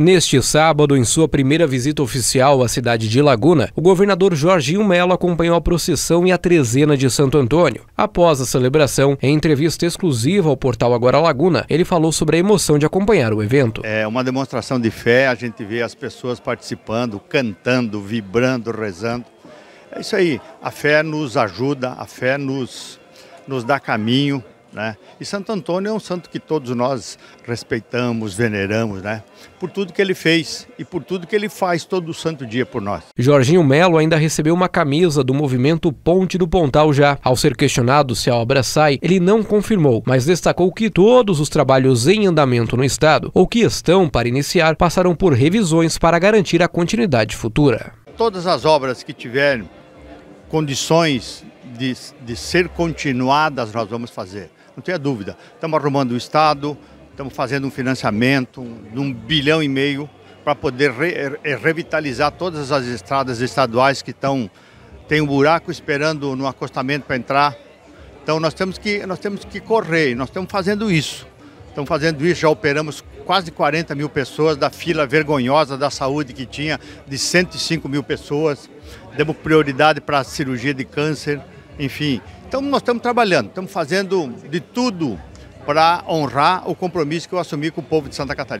Neste sábado, em sua primeira visita oficial à cidade de Laguna, o governador Jorginho Melo acompanhou a procissão e a trezena de Santo Antônio. Após a celebração, em entrevista exclusiva ao portal Agora Laguna, ele falou sobre a emoção de acompanhar o evento. É uma demonstração de fé, a gente vê as pessoas participando, cantando, vibrando, rezando. É isso aí, a fé nos ajuda, a fé nos, nos dá caminho, né? E Santo Antônio é um santo que todos nós respeitamos, veneramos, né? Por tudo que ele fez e por tudo que ele faz todo o santo dia por nós. Jorginho Melo ainda recebeu uma camisa do movimento Ponte do Pontal já. Ao ser questionado se a obra sai, ele não confirmou, mas destacou que todos os trabalhos em andamento no estado ou que estão para iniciar passaram por revisões para garantir a continuidade futura. Todas as obras que tiverem condições de, de ser continuadas nós vamos fazer, não tenha dúvida. Estamos arrumando o Estado, estamos fazendo um financiamento de um bilhão e meio para poder re, eh, revitalizar todas as estradas estaduais que estão tem um buraco esperando no acostamento para entrar. Então nós temos que nós temos que correr, nós estamos fazendo isso. Estamos fazendo isso, já operamos quase 40 mil pessoas da fila vergonhosa da saúde que tinha de 105 mil pessoas. Demos prioridade para a cirurgia de câncer enfim. Então nós estamos trabalhando, estamos fazendo de tudo para honrar o compromisso que eu assumi com o povo de Santa Catarina.